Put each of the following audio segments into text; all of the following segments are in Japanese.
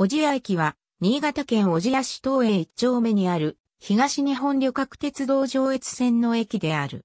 小千谷駅は、新潟県小千谷市東営一丁目にある、東日本旅客鉄道上越線の駅である。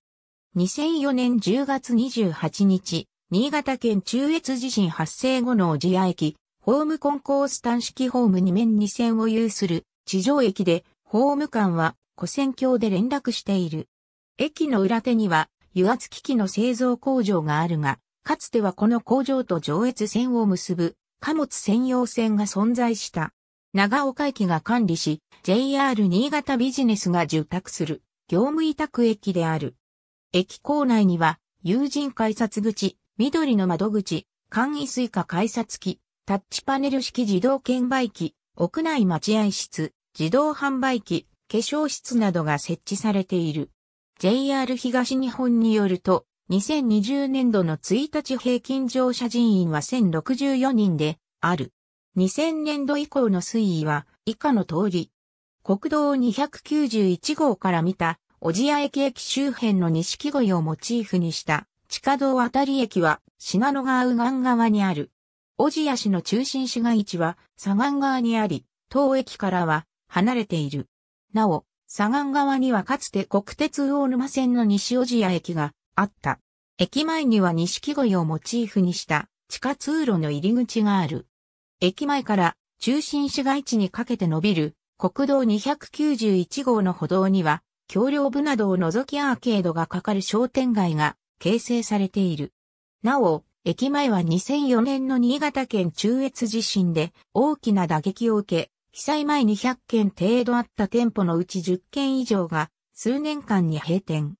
2004年10月28日、新潟県中越地震発生後の小千谷駅、ホームコンコース端式ホーム2面2線を有する地上駅で、ホーム間は古線橋で連絡している。駅の裏手には油圧機器の製造工場があるが、かつてはこの工場と上越線を結ぶ貨物専用線が存在した。長岡駅が管理し、JR 新潟ビジネスが受託する業務委託駅である。駅構内には、友人改札口、緑の窓口、簡易スイカ改札機、タッチパネル式自動券売機、屋内待合室、自動販売機、化粧室などが設置されている。JR 東日本によると、2020年度の1日平均乗車人員は1064人である。2000年度以降の推移は以下の通り。国道291号から見た、小千谷駅駅周辺の錦鯉をモチーフにした地下道渡り駅は信濃川右岸側にある。小千谷市の中心市街地は左岸側にあり、当駅からは離れている。なお、左岸側にはかつて国鉄大沼線の西小千谷駅があった。駅前には錦鯉をモチーフにした地下通路の入り口がある。駅前から中心市街地にかけて伸びる国道291号の歩道には橋梁部などを除きアーケードがかかる商店街が形成されている。なお、駅前は2004年の新潟県中越地震で大きな打撃を受け、被災前に100件程度あった店舗のうち10件以上が数年間に閉店。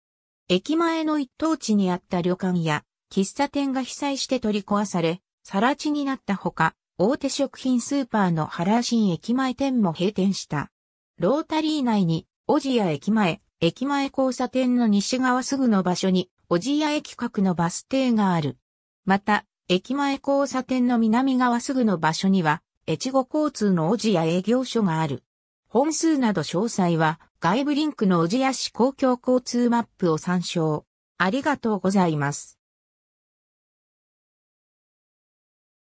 駅前の一等地にあった旅館や喫茶店が被災して取り壊され、更地になったほか、大手食品スーパーの原新駅前店も閉店した。ロータリー内に、小千谷駅前、駅前交差点の西側すぐの場所に、小千谷駅角のバス停がある。また、駅前交差点の南側すぐの場所には、越後交通の小千谷営業所がある。本数など詳細は、外部リンクのおじや市公共交通マップを参照。ありがとうございます。